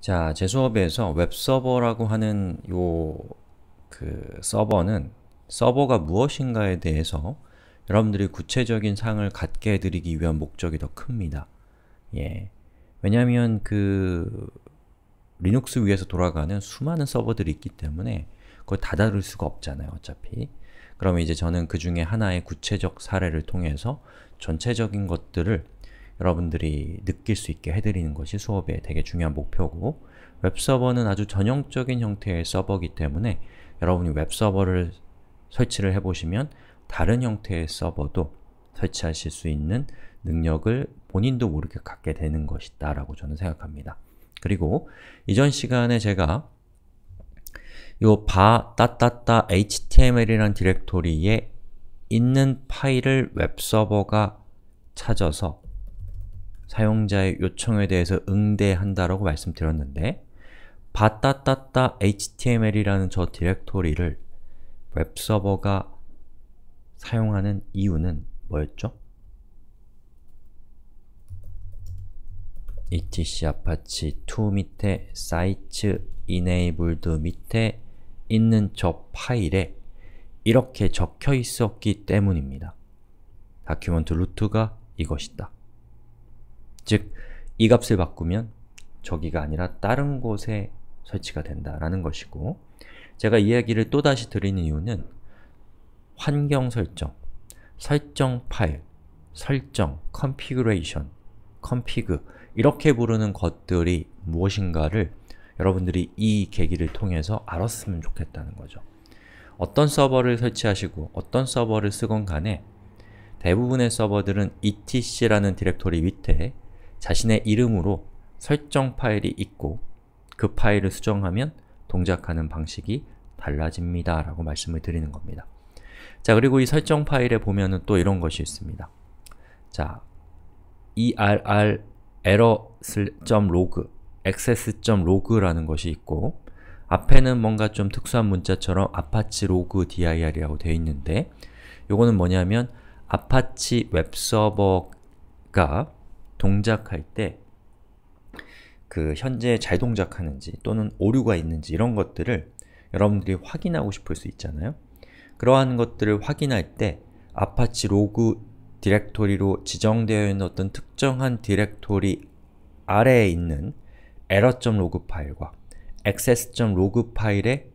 자, 제 수업에서 웹서버라고 하는 요 그 서버는 서버가 무엇인가에 대해서 여러분들이 구체적인 상을 갖게 해드리기 위한 목적이 더 큽니다. 예. 왜냐하면 그 리눅스 위에서 돌아가는 수많은 서버들이 있기 때문에 그걸 다 다룰 수가 없잖아요, 어차피. 그러면 이제 저는 그 중에 하나의 구체적 사례를 통해서 전체적인 것들을 여러분들이 느낄 수 있게 해드리는 것이 수업의 되게 중요한 목표고 웹서버는 아주 전형적인 형태의 서버이기 때문에 여러분이 웹서버를 설치를 해보시면 다른 형태의 서버도 설치하실 수 있는 능력을 본인도 모르게 갖게 되는 것이다 라고 저는 생각합니다. 그리고 이전 시간에 제가 이 바, 따따따 h t m l 이란 디렉토리에 있는 파일을 웹서버가 찾아서 사용자의 요청에 대해서 응대한다라고 말씀드렸는데 바따따따 html이라는 저 디렉토리를 웹서버가 사용하는 이유는 뭐였죠? etc apache 2 밑에 site enabled 밑에 있는 저 파일에 이렇게 적혀 있었기 때문입니다. 다큐먼트 루트가 이것이다. 즉, 이 값을 바꾸면 저기가 아니라 다른 곳에 설치가 된다라는 것이고 제가 이야기를 또다시 드리는 이유는 환경 설정, 설정 파일, 설정, 컨피그레이션, 컨피그 이렇게 부르는 것들이 무엇인가를 여러분들이 이 계기를 통해서 알았으면 좋겠다는 거죠. 어떤 서버를 설치하시고 어떤 서버를 쓰건 간에 대부분의 서버들은 etc라는 디렉토리 밑에 자신의 이름으로 설정 파일이 있고 그 파일을 수정하면 동작하는 방식이 달라집니다 라고 말씀을 드리는 겁니다. 자 그리고 이 설정 파일에 보면은 또 이런 것이 있습니다. 자 err error.log access.log라는 것이 있고 앞에는 뭔가 좀 특수한 문자처럼 apache log dir이라고 되어 있는데 요거는 뭐냐면 apache 웹서버가 동작할 때 그 현재 잘 동작하는지 또는 오류가 있는지 이런 것들을 여러분들이 확인하고 싶을 수 있잖아요. 그러한 것들을 확인할 때 아파치 로그 디렉토리로 지정되어 있는 어떤 특정한 디렉토리 아래에 있는 error.log 파일과 access.log 파일에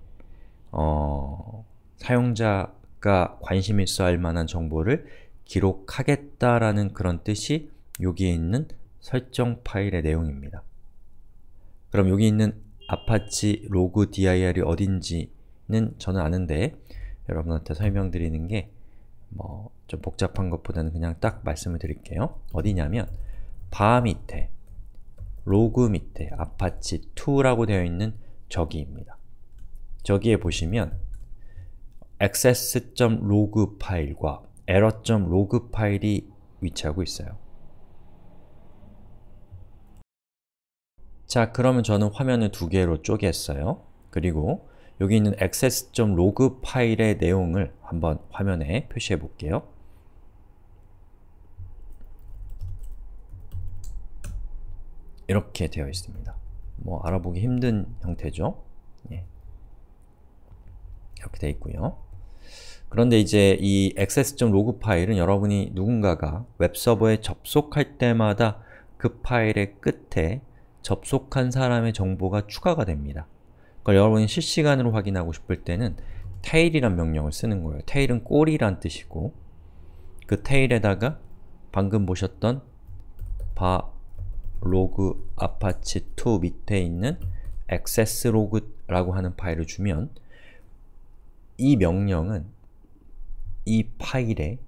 어, 사용자가 관심 있어 할 만한 정보를 기록하겠다라는 그런 뜻이 여기에 있는 설정 파일의 내용입니다. 그럼 여기 있는 아파치 로그 dir이 어딘지는 저는 아는데 여러분한테 설명드리는 게 뭐 좀 복잡한 것보다는 그냥 딱 말씀을 드릴게요. 어디냐면 바 밑에 로그 밑에 아파치2라고 되어 있는 저기입니다. 저기에 보시면 access.log 파일과 error.log 파일이 위치하고 있어요. 자, 그러면 저는 화면을 두 개로 쪼갰어요. 그리고 여기 있는 access.log 파일의 내용을 한번 화면에 표시해 볼게요. 이렇게 되어 있습니다. 뭐 알아보기 힘든 형태죠? 예. 이렇게 되어 있고요. 그런데 이제 이 access.log 파일은 여러분이 누군가가 웹서버에 접속할 때마다 그 파일의 끝에 접속한 사람의 정보가 추가가 됩니다. 그러 여러분이 실시간으로 확인하고 싶을 때는 tail이란 명령을 쓰는 거예요. tail은 꼬리란 뜻이고 그 tail에다가 방금 보셨던 바 로그 아파치2 밑에 있는 액세스 로그라고 하는 파일을 주면 이 명령은 이 파일의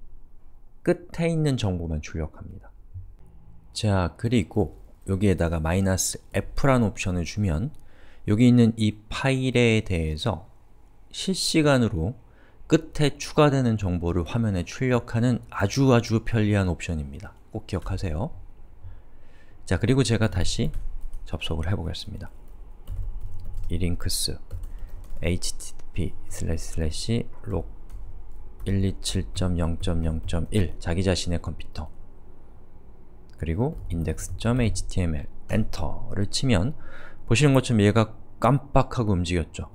끝에 있는 정보만 출력합니다. 자, 그리고 여기에다가 마이너스 f란 옵션을 주면 여기 있는 이 파일에 대해서 실시간으로 끝에 추가되는 정보를 화면에 출력하는 아주아주 아주 편리한 옵션입니다. 꼭 기억하세요. 자, 그리고 제가 다시 접속을 해보겠습니다. 이 링크스 http log 127.0.0.1 자기 자신의 컴퓨터 그리고 index.html 엔터를 치면 보시는 것처럼 얘가 깜빡하고 움직였죠.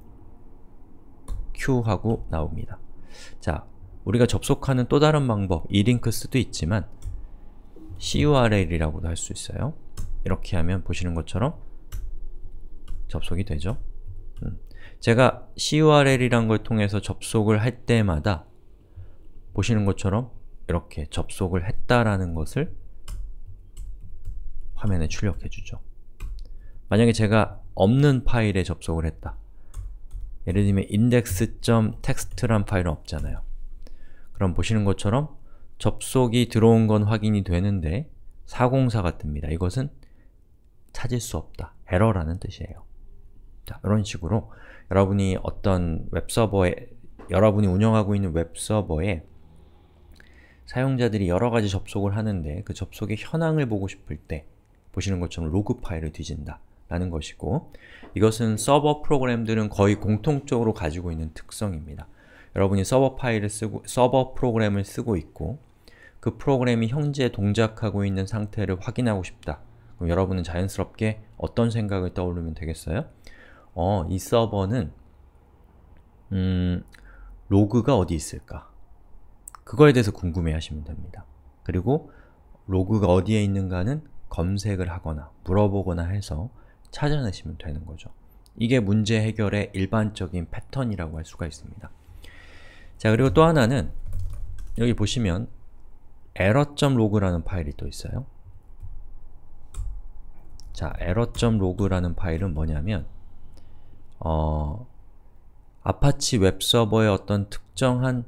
q 하고 나옵니다. 자, 우리가 접속하는 또 다른 방법, 이 링크 스도 있지만 curl이라고도 할 수 있어요. 이렇게 하면 보시는 것처럼 접속이 되죠. 음, 제가 curl이란 걸 통해서 접속을 할 때마다 보시는 것처럼 이렇게 접속을 했다라는 것을 화면에 출력해 주죠. 만약에 제가 없는 파일에 접속을 했다. 예를 들면 index.txt란 파일은 없잖아요. 그럼 보시는 것처럼 접속이 들어온 건 확인이 되는데 404가 뜹니다. 이것은 찾을 수 없다. 에러라는 뜻이에요. 자, 이런 식으로 여러분이 어떤 웹서버에 여러분이 운영하고 있는 웹서버에 사용자들이 여러가지 접속을 하는데 그 접속의 현황을 보고 싶을 때 보시는 것처럼 로그 파일을 뒤진다 라는 것이고 이것은 서버 프로그램들은 거의 공통적으로 가지고 있는 특성입니다. 여러분이 서버 파일을 쓰고 서버 프로그램을 쓰고 있고 그 프로그램이 현재 동작하고 있는 상태를 확인하고 싶다. 그럼 여러분은 자연스럽게 어떤 생각을 떠올리면 되겠어요? 어, 이 서버는 음, 로그가 어디 있을까? 그거에 대해서 궁금해 하시면 됩니다. 그리고 로그가 어디에 있는가는 검색을 하거나 물어보거나 해서 찾아내시면 되는 거죠. 이게 문제 해결의 일반적인 패턴이라고 할 수가 있습니다. 자, 그리고 또 하나는 여기 보시면 error.log라는 파일이 또 있어요. 자, error.log라는 파일은 뭐냐면 어, 아파치 웹서버에 어떤 특정한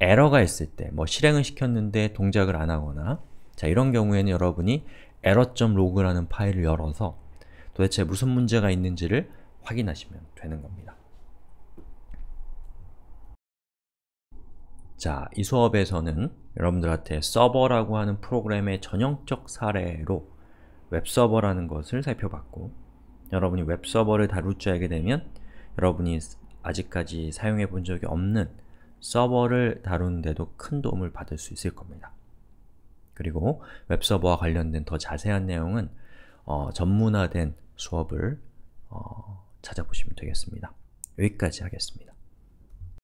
에러가 있을 때, 뭐 실행을 시켰는데 동작을 안 하거나 자, 이런 경우에는 여러분이 error.log라는 파일을 열어서 도대체 무슨 문제가 있는지를 확인하시면 되는 겁니다. 자, 이 수업에서는 여러분들한테 서버라고 하는 프로그램의 전형적 사례로 웹서버라는 것을 살펴봤고 여러분이 웹서버를 다룰 줄 알게 되면 여러분이 아직까지 사용해 본 적이 없는 서버를 다루는데도 큰 도움을 받을 수 있을 겁니다. 그리고 웹서버와 관련된 더 자세한 내용은 어, 전문화된 수업을 어, 찾아보시면 되겠습니다. 여기까지 하겠습니다.